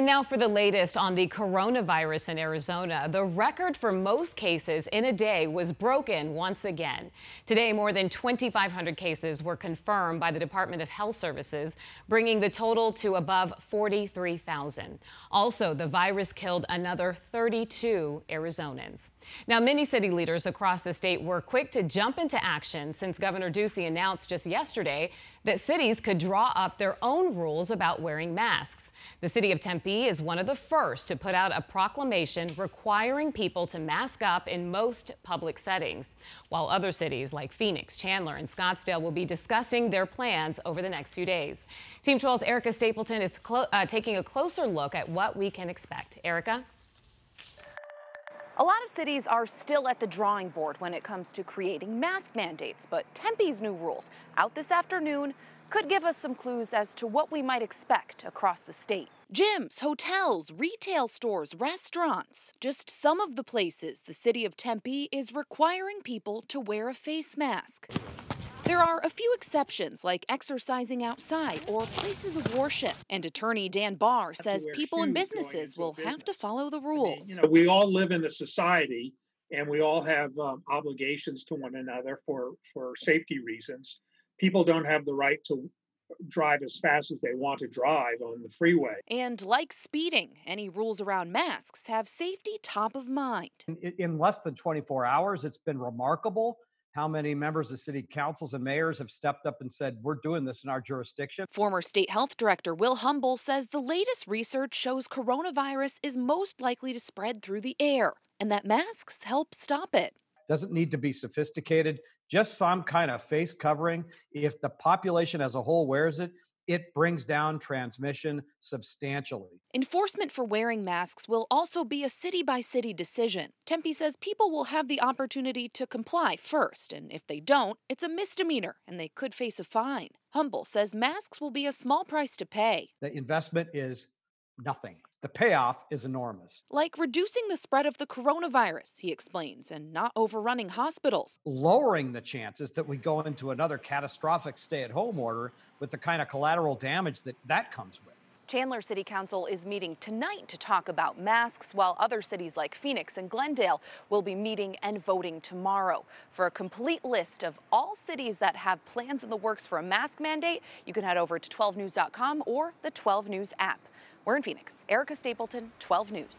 And now for the latest on the coronavirus in Arizona. The record for most cases in a day was broken once again. Today, more than 2,500 cases were confirmed by the Department of Health Services, bringing the total to above 43,000. Also, the virus killed another 32 Arizonans. Now, many city leaders across the state were quick to jump into action since Governor Ducey announced just yesterday that cities could draw up their own rules about wearing masks. The city of Tempe is one of the first to put out a proclamation requiring people to mask up in most public settings, while other cities like Phoenix, Chandler, and Scottsdale will be discussing their plans over the next few days. Team 12's Erica Stapleton is uh, taking a closer look at what we can expect. Erica? A lot of cities are still at the drawing board when it comes to creating mask mandates, but Tempe's new rules, out this afternoon, could give us some clues as to what we might expect across the state. Gyms, hotels, retail stores, restaurants, just some of the places the city of Tempe is requiring people to wear a face mask. There are a few exceptions, like exercising outside or places of worship. And attorney Dan Barr says people and businesses will business. have to follow the rules. I mean, you know, we all live in a society and we all have um, obligations to one another for, for safety reasons. People don't have the right to drive as fast as they want to drive on the freeway. And like speeding, any rules around masks have safety top of mind. In, in less than 24 hours, it's been remarkable how many members of city councils and mayors have stepped up and said, we're doing this in our jurisdiction. Former state health director Will Humble says the latest research shows coronavirus is most likely to spread through the air and that masks help stop it. Doesn't need to be sophisticated, just some kind of face covering. If the population as a whole wears it, it brings down transmission substantially. Enforcement for wearing masks will also be a city by city decision. Tempe says people will have the opportunity to comply first, and if they don't, it's a misdemeanor and they could face a fine. Humble says masks will be a small price to pay. The investment is nothing the payoff is enormous. Like reducing the spread of the coronavirus, he explains, and not overrunning hospitals. Lowering the chances that we go into another catastrophic stay at home order with the kind of collateral damage that that comes with. Chandler City Council is meeting tonight to talk about masks, while other cities like Phoenix and Glendale will be meeting and voting tomorrow. For a complete list of all cities that have plans in the works for a mask mandate, you can head over to 12news.com or the 12 News app. We're in Phoenix. Erica Stapleton, 12 News.